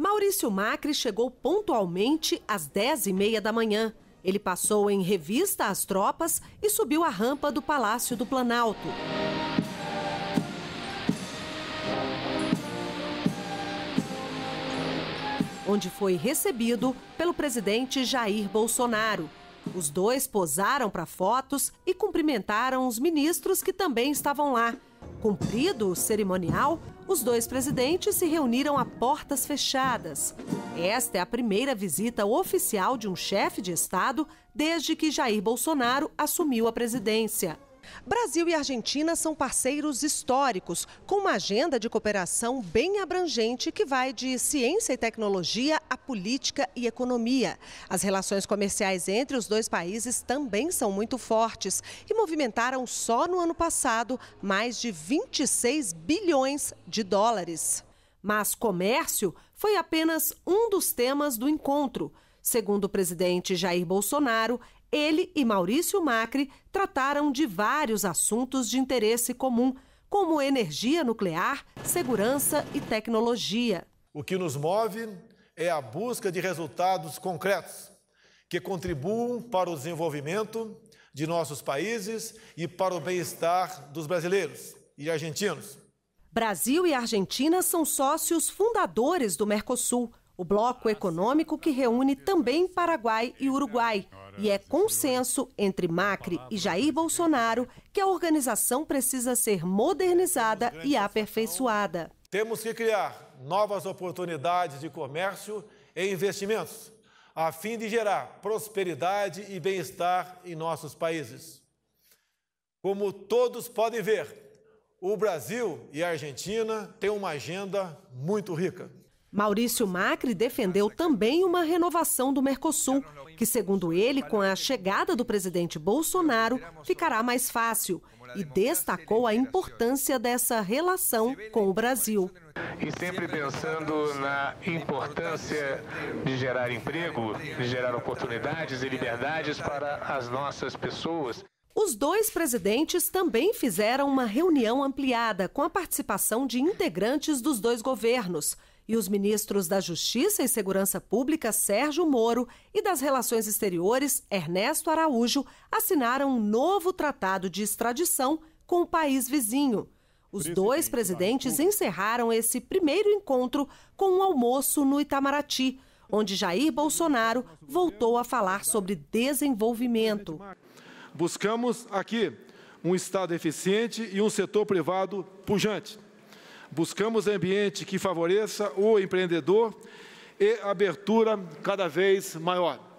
Maurício Macri chegou pontualmente às 10h30 da manhã. Ele passou em revista às tropas e subiu a rampa do Palácio do Planalto. Onde foi recebido pelo presidente Jair Bolsonaro. Os dois posaram para fotos e cumprimentaram os ministros que também estavam lá. Cumprido o cerimonial, os dois presidentes se reuniram a portas fechadas. Esta é a primeira visita oficial de um chefe de Estado desde que Jair Bolsonaro assumiu a presidência. Brasil e Argentina são parceiros históricos, com uma agenda de cooperação bem abrangente que vai de ciência e tecnologia a política e economia. As relações comerciais entre os dois países também são muito fortes e movimentaram só no ano passado mais de 26 bilhões de dólares. Mas comércio foi apenas um dos temas do encontro. Segundo o presidente Jair Bolsonaro, ele e Maurício Macri trataram de vários assuntos de interesse comum, como energia nuclear, segurança e tecnologia. O que nos move é a busca de resultados concretos que contribuam para o desenvolvimento de nossos países e para o bem-estar dos brasileiros e argentinos. Brasil e Argentina são sócios fundadores do Mercosul o bloco econômico que reúne também Paraguai e Uruguai. E é consenso entre Macri e Jair Bolsonaro que a organização precisa ser modernizada e aperfeiçoada. Temos que criar novas oportunidades de comércio e investimentos, a fim de gerar prosperidade e bem-estar em nossos países. Como todos podem ver, o Brasil e a Argentina têm uma agenda muito rica. Maurício Macri defendeu também uma renovação do Mercosul, que, segundo ele, com a chegada do presidente Bolsonaro, ficará mais fácil, e destacou a importância dessa relação com o Brasil. E sempre pensando na importância de gerar emprego, de gerar oportunidades e liberdades para as nossas pessoas. Os dois presidentes também fizeram uma reunião ampliada com a participação de integrantes dos dois governos e os ministros da Justiça e Segurança Pública, Sérgio Moro, e das Relações Exteriores, Ernesto Araújo, assinaram um novo tratado de extradição com o país vizinho. Os dois presidentes encerraram esse primeiro encontro com um almoço no Itamaraty, onde Jair Bolsonaro voltou a falar sobre desenvolvimento. Buscamos aqui um Estado eficiente e um setor privado pujante. Buscamos ambiente que favoreça o empreendedor e abertura cada vez maior.